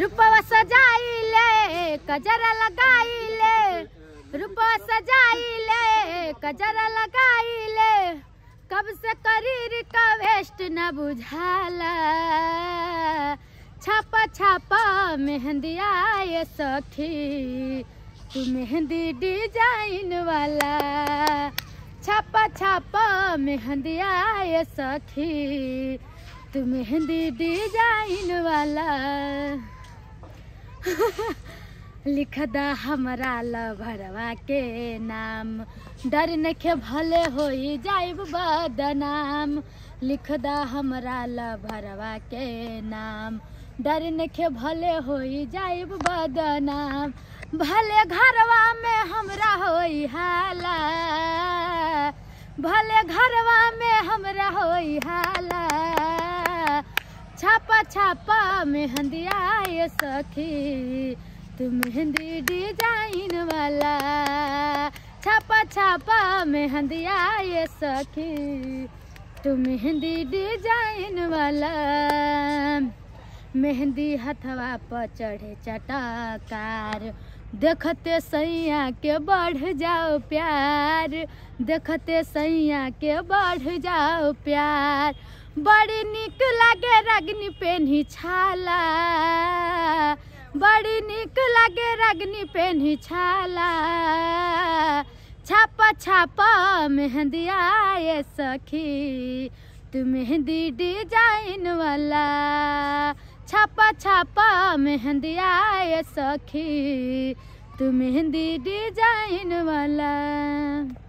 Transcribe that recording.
रूपा सजाई ले कजर लगाई ले रूपा सजाई ले कजरा लगाई ले कब से करीर का वेस्ट न बुझाला छापा छापा मेहंदी आए सखी तू मेहंदी डिजाइन वाला छापा छापा मेहंदी आए सखी हाथ मेहंदी डिजाइन वाला लिखदा हमारा लभरवा के नाम डर नखे भले हो जाइब बदनाम लिखदा हमारा लभरवा के नाम डर नखे भले हो जाइब बदनाम भले घरवा में हमरा हो हाला भले घरवा में हमरा हो हाला छापा मेहंदी आए सखी तुम मेहंदी डिजाइन वाला छापा छापा मेहंदी आए सखी तुम मेहंदी डिजाइन वाला मेहंदी हथवा पर चढ़े चटकार देखते सैया के बढ़ जाओ प्यार देखते सैया के बढ़ जाओ प्यार बड़ी निक लगे रगनी पेनी छाला बड़ी निक लगे रगनी पेनी छाला छापा छापा मेहंदी आए सखी तू मेहंदी डिजाइन वाला छापा छापा मेहंदी आए सखी तू मेहंदी डिजाइन वाला